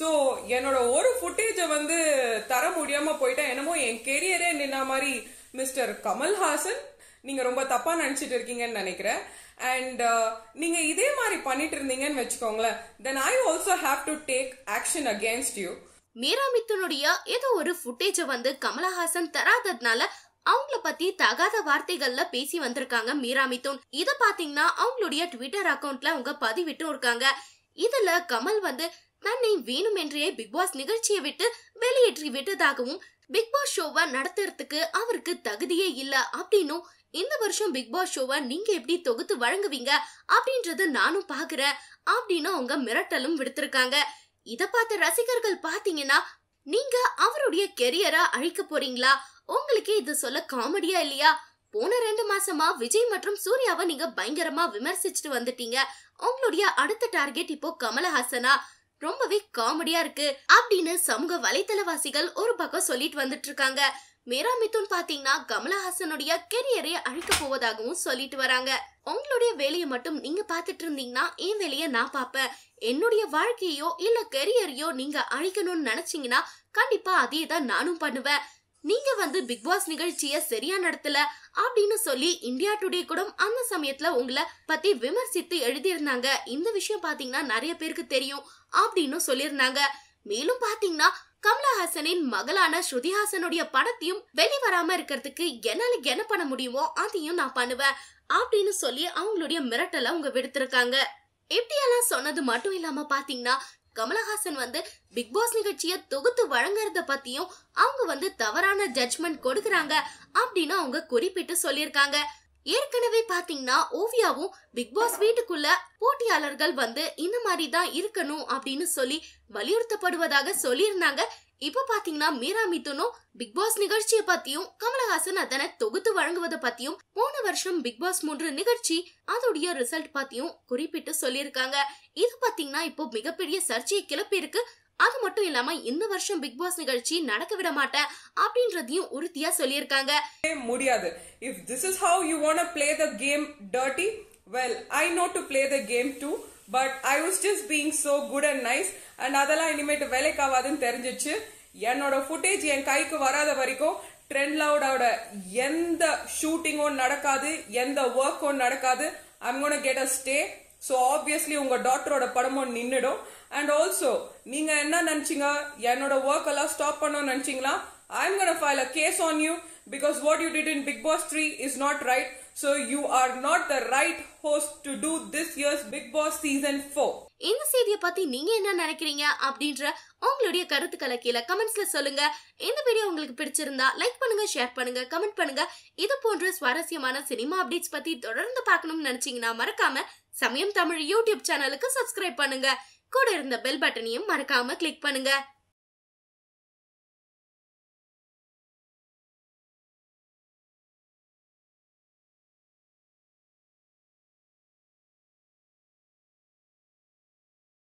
so என்னோட ஒரு ஃபுட்டேஜை வந்து தர முடியாம போயிட்டா என்னமோ என் கெரியரே நின்ன மாதிரி மிஸ்டர் கமல்ஹாசன் நீங்க ரொம்ப தப்பா நினைச்சிட்டு இருக்கீங்கன்னு நினைக்கிறேன் அண்ட் uh, நீங்க இதே மாதிரி பண்ணிட்டு இருந்தீங்கன்னு வச்சுக்கோங்களேன் then I also have to take action against you Meera மித்துனுடைய ஏதோ ஒரு ஃபுட்டேஜை வந்து கமலஹாசன் தராததுனால அவங்கள பத்தி தகாத வார்த்தைகள்ல பேசி வந்திருக்காங்க மீரா மித்துன் இத பாத்தீங்கன்னா அவங்களுடைய ட்விட்டர் அக்கௌண்ட்ல அவங்க பதிவிட்டும் இருக்காங்க இதுல கமல் வந்து தன்னை வேணுமென்றே பிக் பாஸ் நிகழ்ச்சியை விட்டு வெளியேற்றி விட்டதாகவும் பிக் பாஸ் ஷோவை நடத்துறதுக்கு அவருக்கு தகுதியே இல்ல அப்படின்னும் இந்த வருஷம் பிக் பாஸ் ஷோவை நீங்க எப்படி தொகுத்து வழங்குவீங்க அப்படின்றத நானும் பாக்குறேன் அப்படின்னு அவங்க மிரட்டலும் விடுத்திருக்காங்க இத பார்த்த ரசிகர்கள் பாத்தீங்கன்னா நீங்க அவருடைய கெரியரா அழிக்க போறீங்களா உங்களுக்கே இது சொல்ல காமெடியா இல்லையா போன ரெண்டு மாசமா விஜய் மற்றும் சூர்யாவை நீங்க பயங்கரமா விமர்சிச்சுட்டு வந்துட்டீங்க உங்களுடைய அடுத்த டார்கெட் இப்போ கமலஹாசனா ரொம்பவே காமெடியா இருக்கு அப்படின்னு சமூக வலைதளவாசிகள் ஒரு பக்கம் சொல்லிட்டு வந்துட்டு இருக்காங்க மீரா மிதுன் பாத்தீங்கன்னா கமலஹாசனுடைய கெரியரை அழிக்க போவதாகவும் சொல்லிட்டு வராங்க உங்களுடைய வேலையை மட்டும் நீங்க பாத்துட்டு இருந்தீங்கன்னா என் வேலையை நான் பாப்பேன் என்னுடைய வாழ்க்கையோ இல்ல கெரியரையோ நீங்க அழிக்கணும்னு நினைச்சீங்கன்னா கண்டிப்பா அதே தான் நானும் பண்ணுவேன் நீங்க வந்து பிக் பாஸ் நிகழ்ச்சிய சரியா நடத்தல அப்படின்னு சொல்லி இந்தியா டுடே கூட அந்த சமயத்துல உங்களை பத்தி விமர்சித்து எழுதியிருந்தாங்க இந்த விஷயம் பாத்தீங்கன்னா நிறைய பேருக்கு தெரியும் அப்படின்னு சொல்லியிருந்தாங்க மேலும் பாத்தீங்கன்னா கமலஹாசனின் மகளான ஸ்ருதிஹாசனுடைய படத்தையும் வெளிவராம இருக்கிறதுக்கு என்னால என்ன பண்ண முடியுமோ அதையும் நான் பண்ணுவேன் அப்படின்னு சொல்லி அவங்களுடைய மிரட்டலை அவங்க விடுத்திருக்காங்க இப்படியெல்லாம் சொன்னது மட்டும் இல்லாம பாத்தீங்கன்னா கமலஹாசன் வந்து பிக் பாஸ் நிகழ்ச்சியை தொகுத்து வழங்குறத பத்தியும் அவங்க வந்து தவறான ஜட்ஜ்மெண்ட் கொடுக்கறாங்க அப்படின்னு அவங்க குறிப்பிட்டு சொல்லியிருக்காங்க ஏற்கனவே பாத்தீங்கன்னா ஓவியாவும் பிக் பாஸ் வீட்டுக்குள்ள போட்டியாளர்கள் வந்து இந்த மாதிரி தான் இருக்கணும் அப்படின்னு சொல்லி வலியுறுத்தப்படுவதாக சொல்லியிருந்தாங்க இப்ப பாத்தீங்கன்னா மீரா மிதுனும் பிக் பாஸ் நிகழ்ச்சியை பத்தியும் கமலஹாசன் அதனை தொகுத்து வழங்குவதை பத்தியும் போன வருஷம் பிக் பாஸ் மூன்று நிகழ்ச்சி அதோடைய ரிசல்ட் பத்தியும் குறிப்பிட்டு சொல்லியிருக்காங்க இது பாத்தீங்கன்னா இப்போ மிகப்பெரிய சர்ச்சையை கிளப்பி இருக்கு அது மட்டும் இல்லாம இந்த வருஷம் பிக் பாஸ் நிகழ்ச்சி நடக்க விட மாட்டேன் அப்படின்றதையும் உறுதியா சொல்லியிருக்காங்க முடியாது if this is how you want play the game dirty well I know to play the game too but I was just being so good and nice and அதெல்லாம் இனிமேட்டு வேலைக்காவாதுன்னு தெரிஞ்சிச்சு என்னோட ஃபுட்டேஜ் என் கைக்கு வராத வரைக்கும் ட்ரெண்ட் லவுடோட எந்த ஷூட்டிங்கும் நடக்காது எந்த ஒர்க்கும் நடக்காது I'm gonna get a stay so obviously உங்க டாக்டரோட படமும் நின்றுடும் அண்ட் ஆல்சோ நீங்க என்ன நினைச்சீங்க என்னோட ஒர்க் எல்லாம் ஸ்டாப் பண்ணணும் நினைச்சீங்களா I am gonna file a case on you because what you did in Bigg Boss three is not right so you are not the right host to do this year's Bigg Boss season four இந்த செய்தியை பத்தி நீங்க என்ன நினைக்கிறீங்க அப்படின்ற உங்களுடைய கருத்துக்களை கீழே கமெண்ட்ஸ்ல சொல்லுங்க இந்த வீடியோ உங்களுக்கு பிடிச்சிருந்தா லைக் பண்ணுங்க ஷேர் பண்ணுங்க கமெண்ட் பண்ணுங்க இது போன்ற சுவாரஸ்யமான சினிமா அப்டேட்ஸ் பத்தி தொடர்ந்து பார்க்கணும்னு நினைச்சீங்கன்னா மறக்காம சமயம் தமிழ் யூடியூப் சேனலுக்கு சப்ஸ்கிரைப் பண்ணுங்க கூட இருந்த பெல் பட்டனையும் மறக்காம கிளிக் பண்ணுங்க